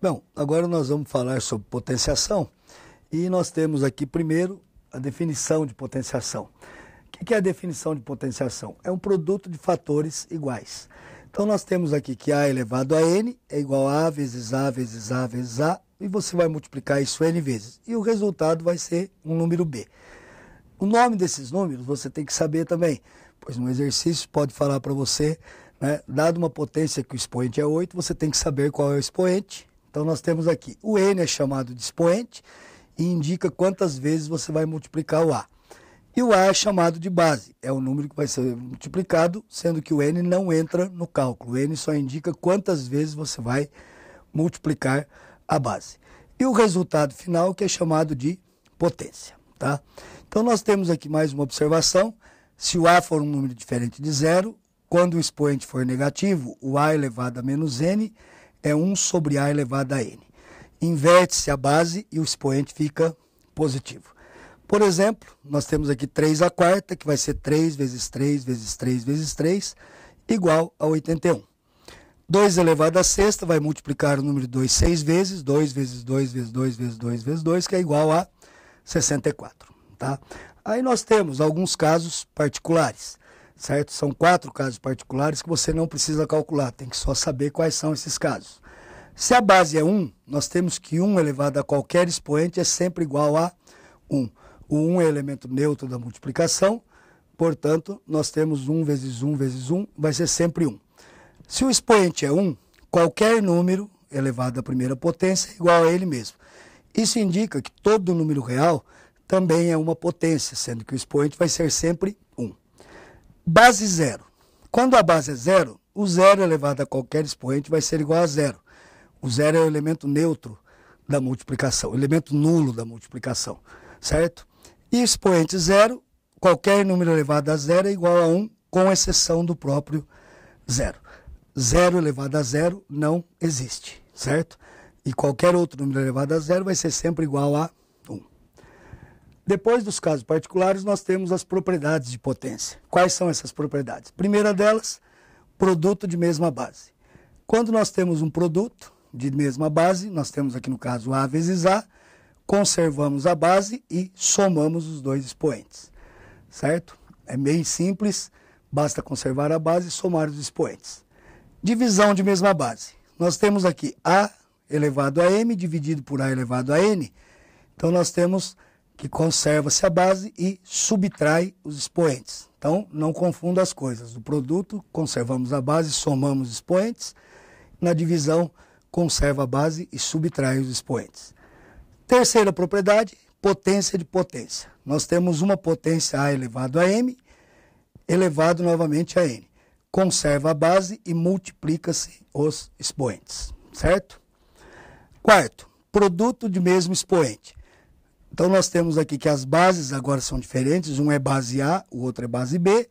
Bom, agora nós vamos falar sobre potenciação e nós temos aqui primeiro a definição de potenciação. O que é a definição de potenciação? É um produto de fatores iguais. Então nós temos aqui que A elevado a N é igual a A vezes A vezes A vezes A e você vai multiplicar isso N vezes e o resultado vai ser um número B. O nome desses números você tem que saber também, pois no exercício pode falar para você, né, dado uma potência que o expoente é 8, você tem que saber qual é o expoente então nós temos aqui o N é chamado de expoente e indica quantas vezes você vai multiplicar o A. E o A é chamado de base, é o número que vai ser multiplicado, sendo que o N não entra no cálculo. O N só indica quantas vezes você vai multiplicar a base. E o resultado final, que é chamado de potência. Tá? Então nós temos aqui mais uma observação. Se o A for um número diferente de zero, quando o expoente for negativo, o A elevado a menos N é 1 sobre A elevado a N. Inverte-se a base e o expoente fica positivo. Por exemplo, nós temos aqui 3 à quarta, que vai ser 3 vezes 3 vezes 3 vezes 3, igual a 81. 2 elevado à sexta vai multiplicar o número 2 seis vezes, 2 vezes 2 vezes 2 vezes 2 vezes 2, que é igual a 64. Tá? Aí nós temos alguns casos particulares certo? São quatro casos particulares que você não precisa calcular, tem que só saber quais são esses casos. Se a base é 1, nós temos que 1 elevado a qualquer expoente é sempre igual a 1. O 1 é elemento neutro da multiplicação, portanto, nós temos 1 vezes 1 vezes 1, vai ser sempre 1. Se o expoente é 1, qualquer número elevado à primeira potência é igual a ele mesmo. Isso indica que todo número real também é uma potência, sendo que o expoente vai ser sempre Base zero. Quando a base é zero, o zero elevado a qualquer expoente vai ser igual a zero. O zero é o elemento neutro da multiplicação, elemento nulo da multiplicação, certo? E expoente zero, qualquer número elevado a zero é igual a 1, um, com exceção do próprio zero. Zero elevado a zero não existe, certo? E qualquer outro número elevado a zero vai ser sempre igual a depois dos casos particulares, nós temos as propriedades de potência. Quais são essas propriedades? Primeira delas, produto de mesma base. Quando nós temos um produto de mesma base, nós temos aqui no caso A vezes A, conservamos a base e somamos os dois expoentes. Certo? É bem simples, basta conservar a base e somar os expoentes. Divisão de mesma base. Nós temos aqui A elevado a M dividido por A elevado a N. Então nós temos que conserva-se a base e subtrai os expoentes. Então, não confunda as coisas. Do produto, conservamos a base, somamos expoentes. Na divisão, conserva a base e subtrai os expoentes. Terceira propriedade, potência de potência. Nós temos uma potência A elevado a M, elevado novamente a N. Conserva a base e multiplica-se os expoentes, certo? Quarto, produto de mesmo expoente. Então nós temos aqui que as bases agora são diferentes, um é base A, o outro é base B,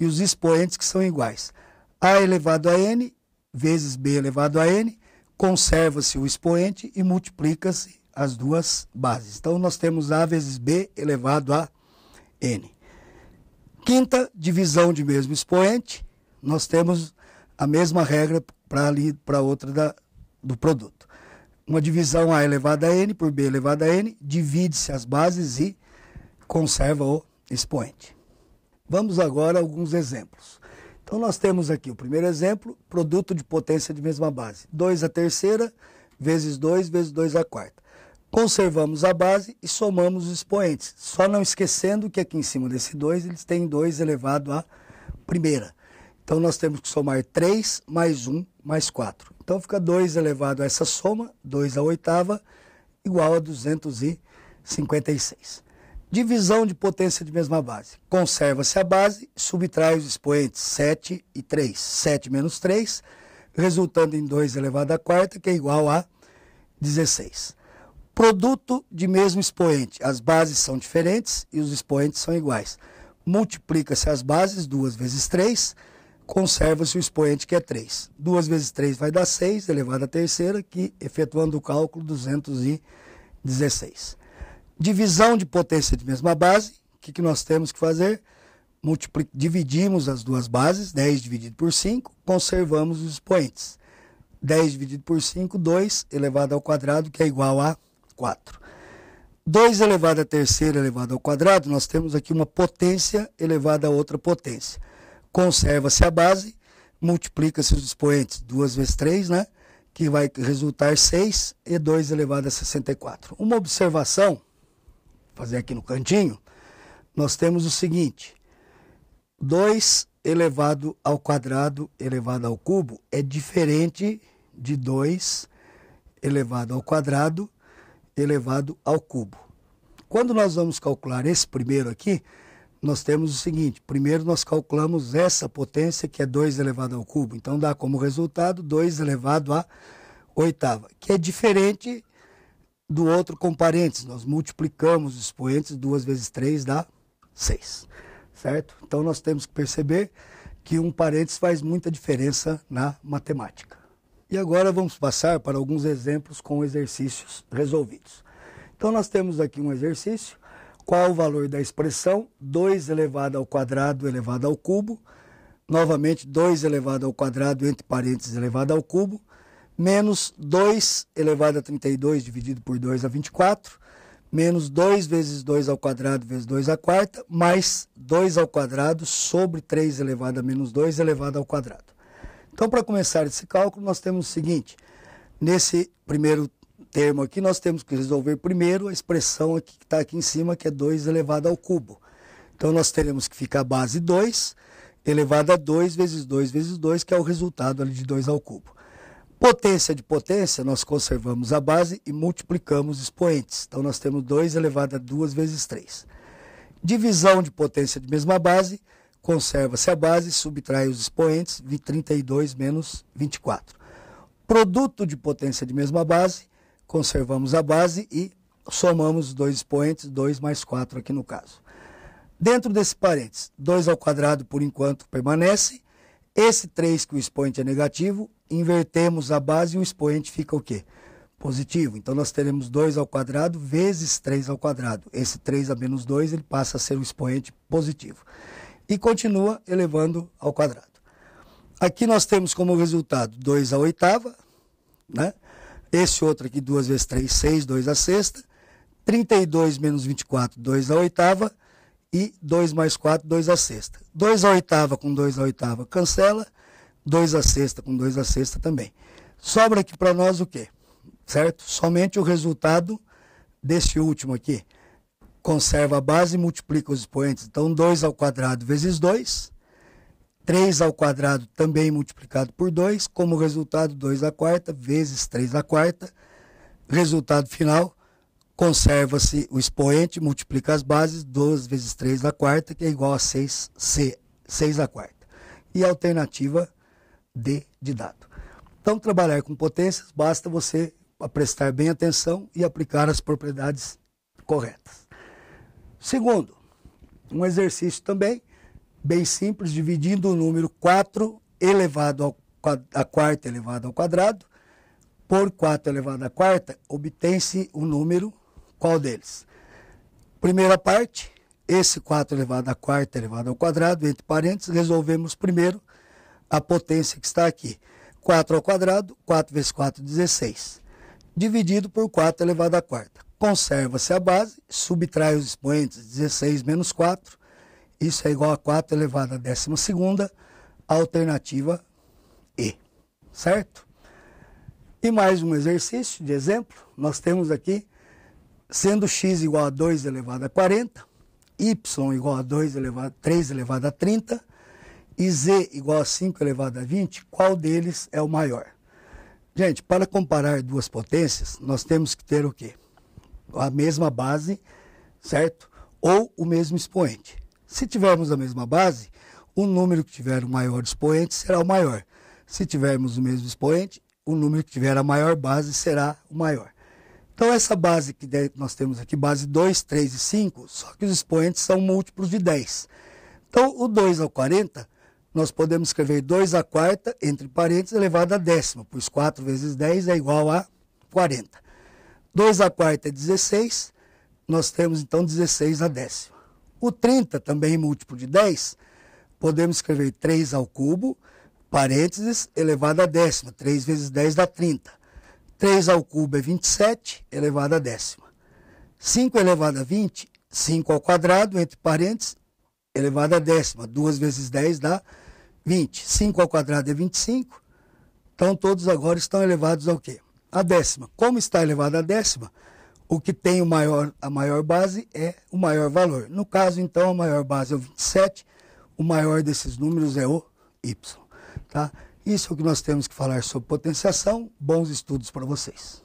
e os expoentes que são iguais. A elevado a n vezes B elevado a n, conserva-se o expoente e multiplica-se as duas bases. Então nós temos A vezes B elevado a n. Quinta divisão de mesmo expoente, nós temos a mesma regra para outra da, do produto. Uma divisão A elevada a N por B elevada a N, divide-se as bases e conserva o expoente. Vamos agora a alguns exemplos. Então nós temos aqui o primeiro exemplo, produto de potência de mesma base. 2 a terceira vezes 2 vezes 2 a quarta. Conservamos a base e somamos os expoentes. Só não esquecendo que aqui em cima desse 2 eles têm 2 elevado a primeira. Então nós temos que somar 3 mais 1 mais 4. Então fica 2 elevado a essa soma, 2 à oitava, igual a 256. Divisão de potência de mesma base. Conserva-se a base, subtrai os expoentes 7 e 3. 7 menos 3, resultando em 2 elevado à quarta, que é igual a 16. Produto de mesmo expoente. As bases são diferentes e os expoentes são iguais. Multiplica-se as bases, 2 vezes 3, conserva-se o expoente que é 3. 2 vezes 3 vai dar 6, elevado à terceira, que efetuando o cálculo 216. Divisão de potência de mesma base, o que, que nós temos que fazer? Multipli dividimos as duas bases, 10 dividido por 5, conservamos os expoentes. 10 dividido por 5, 2 elevado ao quadrado, que é igual a 4. 2 elevado à terceira elevado ao quadrado, nós temos aqui uma potência elevada a outra potência conserva-se a base, multiplica-se os expoentes 2 vezes 3, né? que vai resultar 6 e 2 elevado a 64. Uma observação, vou fazer aqui no cantinho, nós temos o seguinte, 2 elevado ao quadrado elevado ao cubo é diferente de 2 elevado ao quadrado elevado ao cubo. Quando nós vamos calcular esse primeiro aqui, nós temos o seguinte: primeiro nós calculamos essa potência, que é 2 elevado ao cubo. Então dá como resultado 2 elevado à oitava, que é diferente do outro com parênteses. Nós multiplicamos os expoentes, 2 vezes 3 dá 6. Certo? Então nós temos que perceber que um parênteses faz muita diferença na matemática. E agora vamos passar para alguns exemplos com exercícios resolvidos. Então nós temos aqui um exercício qual o valor da expressão? 2 elevado ao quadrado elevado ao cubo. Novamente, 2 elevado ao quadrado, entre parênteses, elevado ao cubo. Menos 2 elevado a 32 dividido por 2 a 24. Menos 2 vezes 2 ao quadrado vezes 2 à quarta. Mais 2 ao quadrado sobre 3 elevado a menos 2 elevado ao quadrado. Então, para começar esse cálculo, nós temos o seguinte. Nesse primeiro termo aqui, nós temos que resolver primeiro a expressão aqui, que está aqui em cima, que é 2 elevado ao cubo. Então, nós teremos que ficar base 2 elevado a 2 vezes 2 vezes 2, que é o resultado ali de 2 ao cubo. Potência de potência, nós conservamos a base e multiplicamos expoentes. Então, nós temos 2 elevado a 2 vezes 3. Divisão de potência de mesma base, conserva-se a base, subtrai os expoentes, 32 menos 24. Produto de potência de mesma base, conservamos a base e somamos dois expoentes, 2 mais 4 aqui no caso. Dentro desse parênteses, 2 ao quadrado por enquanto permanece. Esse 3 que o expoente é negativo, invertemos a base e o expoente fica o quê? Positivo. Então nós teremos 2 ao quadrado vezes 3 ao quadrado. Esse 3 a menos 2 ele passa a ser o expoente positivo. E continua elevando ao quadrado. Aqui nós temos como resultado 2 à oitava, né? Esse outro aqui, 2 vezes 3, 6, 2 à sexta. 32 menos 24, 2 à oitava. E 2 mais 4, 2 à sexta. 2 à oitava com 2 à oitava cancela. 2 à sexta com 2 à sexta também. Sobra aqui para nós o quê? Certo? Somente o resultado desse último aqui. Conserva a base e multiplica os expoentes. Então, 2 ao quadrado vezes 2 3 ao quadrado também multiplicado por 2, como resultado 2 à quarta vezes 3 à quarta. Resultado final, conserva-se o expoente, multiplica as bases, 2 vezes 3 à quarta, que é igual a 6, C, 6 à quarta. E a alternativa D de dado. Então, trabalhar com potências, basta você prestar bem atenção e aplicar as propriedades corretas. Segundo, um exercício também bem simples, dividindo o número 4 elevado ao, a quarta elevado ao quadrado por 4 elevado à quarta, obtém-se o número qual deles? Primeira parte, esse 4 elevado à quarta elevado ao quadrado, entre parênteses, resolvemos primeiro a potência que está aqui. 4 ao quadrado, 4 vezes 4, 16. Dividido por 4 elevado à quarta. Conserva-se a base, subtrai os expoentes, 16 menos 4, isso é igual a 4 elevado a 12 alternativa E. Certo? E mais um exercício de exemplo. Nós temos aqui, sendo x igual a 2 elevado a 40, y igual a 2 elevado a 3 elevado a 30 e z igual a 5 elevado a 20, qual deles é o maior? Gente, para comparar duas potências, nós temos que ter o quê? A mesma base, certo? Ou o mesmo expoente. Se tivermos a mesma base, o número que tiver o maior expoente será o maior. Se tivermos o mesmo expoente, o número que tiver a maior base será o maior. Então, essa base que nós temos aqui, base 2, 3 e 5, só que os expoentes são múltiplos de 10. Então, o 2 ao 40, nós podemos escrever 2 à quarta, entre parênteses, elevado a décima, pois 4 vezes 10 é igual a 40. 2 à quarta é 16, nós temos então 16 à décima. O 30, também múltiplo de 10, podemos escrever 3 ao cubo, parênteses, elevado a décima. 3 vezes 10 dá 30. 3 ao cubo é 27, elevado a décima. 5 elevado a 20, 5 ao quadrado, entre parênteses, elevado a décima. 2 vezes 10 dá 20. 5 ao quadrado é 25. Então, todos agora estão elevados ao quê? A décima. Como está elevado a décima, o que tem o maior, a maior base é o maior valor. No caso, então, a maior base é o 27, o maior desses números é o Y. Tá? Isso é o que nós temos que falar sobre potenciação. Bons estudos para vocês.